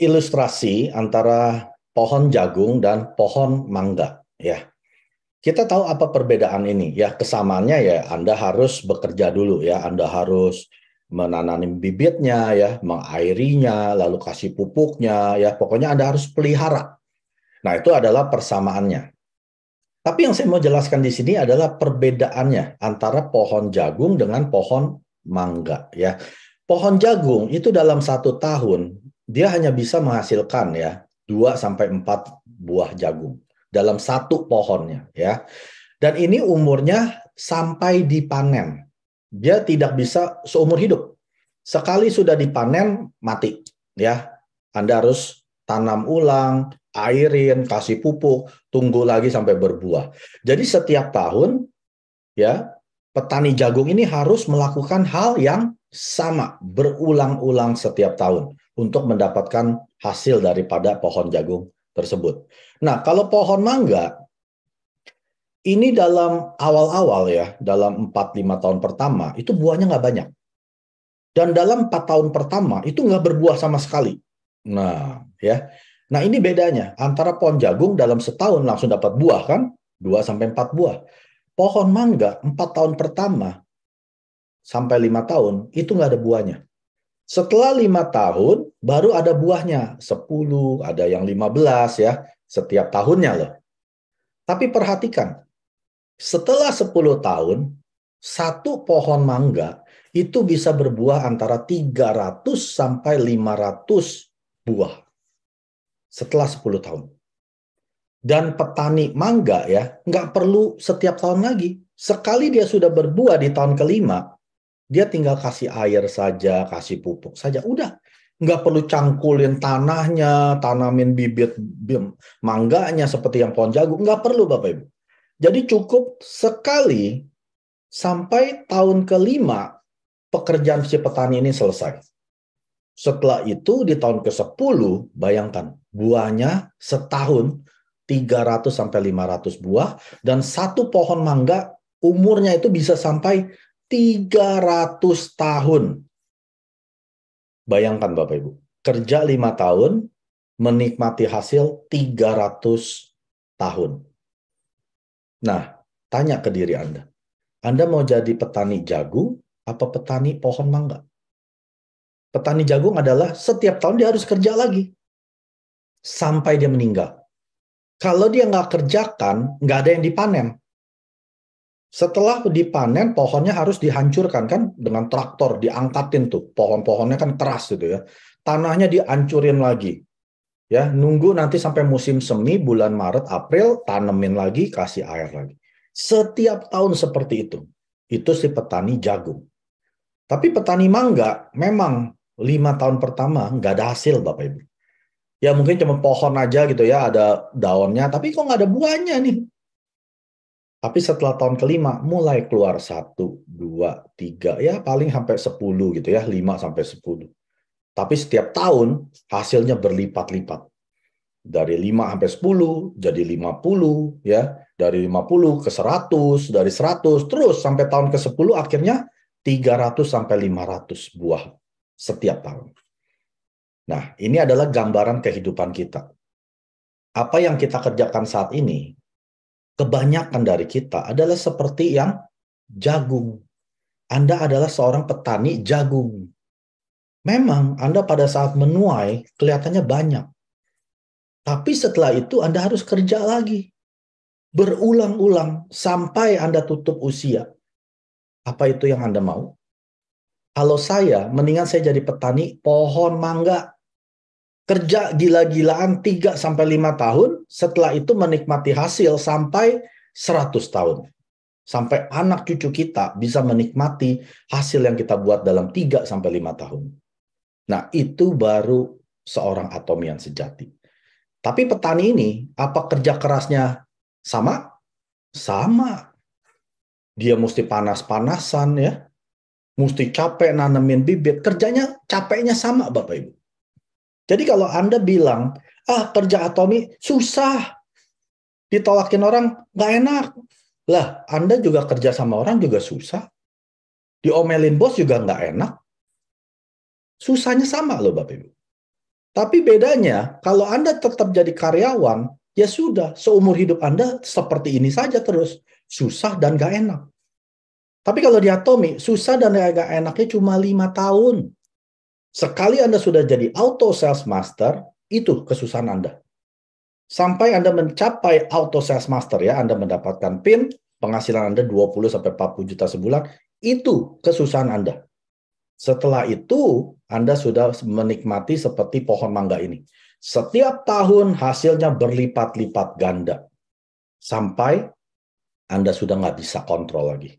ilustrasi antara pohon jagung dan pohon mangga ya. Kita tahu apa perbedaan ini ya kesamaannya ya Anda harus bekerja dulu ya Anda harus menanam bibitnya ya, mengairinya, lalu kasih pupuknya ya, pokoknya Anda harus pelihara. Nah, itu adalah persamaannya. Tapi yang saya mau jelaskan di sini adalah perbedaannya antara pohon jagung dengan pohon mangga ya. Pohon jagung itu dalam satu tahun dia hanya bisa menghasilkan ya 2 sampai 4 buah jagung dalam satu pohonnya ya. Dan ini umurnya sampai dipanen. Dia tidak bisa seumur hidup. Sekali sudah dipanen mati ya. Anda harus tanam ulang, airin, kasih pupuk, tunggu lagi sampai berbuah. Jadi setiap tahun ya petani jagung ini harus melakukan hal yang sama berulang-ulang setiap tahun untuk mendapatkan hasil daripada pohon jagung tersebut. Nah, kalau pohon mangga ini dalam awal-awal ya, dalam 4-5 tahun pertama itu buahnya nggak banyak. Dan dalam 4 tahun pertama itu nggak berbuah sama sekali. Nah, ya. Nah, ini bedanya antara pohon jagung dalam setahun langsung dapat buah kan? 2 sampai 4 buah. Pohon mangga 4 tahun pertama sampai 5 tahun itu nggak ada buahnya. Setelah lima tahun, baru ada buahnya. sepuluh ada yang lima belas ya, setiap tahunnya loh. Tapi perhatikan, setelah sepuluh tahun, satu pohon mangga itu bisa berbuah antara tiga ratus sampai lima ratus buah setelah sepuluh tahun. Dan petani mangga ya, nggak perlu setiap tahun lagi. Sekali dia sudah berbuah di tahun kelima, dia tinggal kasih air saja, kasih pupuk saja, udah. Nggak perlu cangkulin tanahnya, tanamin bibit bim, mangganya seperti yang pohon jagung, nggak perlu Bapak Ibu. Jadi cukup sekali sampai tahun kelima pekerjaan si petani ini selesai. Setelah itu di tahun ke-10, bayangkan buahnya setahun 300 sampai 500 buah dan satu pohon mangga umurnya itu bisa sampai 300 tahun. Bayangkan Bapak Ibu, kerja lima tahun, menikmati hasil 300 tahun. Nah, tanya ke diri Anda. Anda mau jadi petani jagung apa petani pohon mangga? Petani jagung adalah setiap tahun dia harus kerja lagi. Sampai dia meninggal. Kalau dia nggak kerjakan, nggak ada yang dipanen. Setelah dipanen, pohonnya harus dihancurkan kan dengan traktor, diangkatin tuh pohon-pohonnya kan keras gitu ya. Tanahnya dihancurin lagi. Ya, nunggu nanti sampai musim semi bulan Maret, April, tanemin lagi, kasih air lagi. Setiap tahun seperti itu. Itu si petani jagung. Tapi petani mangga memang lima tahun pertama nggak ada hasil Bapak Ibu. Ya mungkin cuma pohon aja gitu ya, ada daunnya, tapi kok nggak ada buahnya nih tapi setelah tahun kelima mulai keluar satu, dua, tiga, ya paling sampai sepuluh gitu ya, lima sampai sepuluh. Tapi setiap tahun hasilnya berlipat-lipat. Dari lima sampai sepuluh jadi lima puluh ya, dari lima puluh ke seratus dari seratus terus sampai tahun ke sepuluh akhirnya tiga ratus sampai lima ratus buah setiap tahun. Nah, ini adalah gambaran kehidupan kita. Apa yang kita kerjakan saat ini kebanyakan dari kita adalah seperti yang jagung. Anda adalah seorang petani jagung. Memang Anda pada saat menuai kelihatannya banyak. Tapi setelah itu Anda harus kerja lagi. Berulang-ulang sampai Anda tutup usia. Apa itu yang Anda mau? Kalau saya, mendingan saya jadi petani pohon mangga kerja gila-gilaan 3 sampai 5 tahun, setelah itu menikmati hasil sampai 100 tahun. Sampai anak cucu kita bisa menikmati hasil yang kita buat dalam 3 sampai 5 tahun. Nah, itu baru seorang atomian sejati. Tapi petani ini, apa kerja kerasnya sama? Sama. Dia mesti panas-panasan ya. Mesti capek nanemin bibit. Kerjanya capeknya sama Bapak Ibu. Jadi kalau Anda bilang, ah kerja atomi susah, ditolakin orang nggak enak. Lah, Anda juga kerja sama orang juga susah. Diomelin bos juga nggak enak. Susahnya sama loh Bapak Ibu. Tapi bedanya, kalau Anda tetap jadi karyawan, ya sudah, seumur hidup Anda seperti ini saja terus. Susah dan nggak enak. Tapi kalau di Atomi, susah dan nggak enaknya cuma lima tahun. Sekali Anda sudah jadi auto sales master, itu kesusahan Anda. Sampai Anda mencapai auto sales master ya, Anda mendapatkan pin penghasilan Anda 20 sampai 40 juta sebulan, itu kesusahan Anda. Setelah itu, Anda sudah menikmati seperti pohon mangga ini. Setiap tahun hasilnya berlipat-lipat ganda. Sampai Anda sudah nggak bisa kontrol lagi.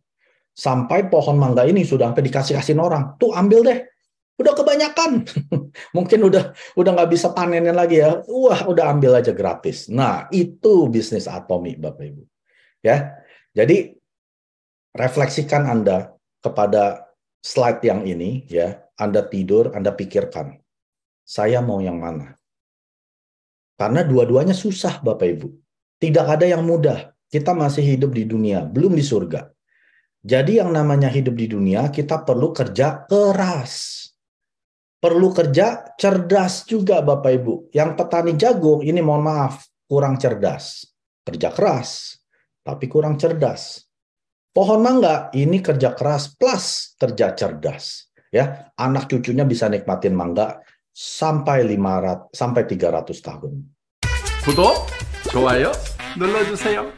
Sampai pohon mangga ini sudah sampai dikasih-kasihin orang. Tuh ambil deh, udah kebanyakan mungkin udah udah nggak bisa panenin lagi ya wah udah ambil aja gratis nah itu bisnis atomi bapak ibu ya jadi refleksikan anda kepada slide yang ini ya anda tidur anda pikirkan saya mau yang mana karena dua-duanya susah bapak ibu tidak ada yang mudah kita masih hidup di dunia belum di surga jadi yang namanya hidup di dunia kita perlu kerja keras perlu kerja cerdas juga Bapak Ibu. Yang petani jagung ini mohon maaf, kurang cerdas. Kerja keras, tapi kurang cerdas. Pohon mangga ini kerja keras plus kerja cerdas. Ya, anak cucunya bisa nikmatin mangga sampai 500 sampai 300 tahun. 구독, 좋아요 눌러주세요.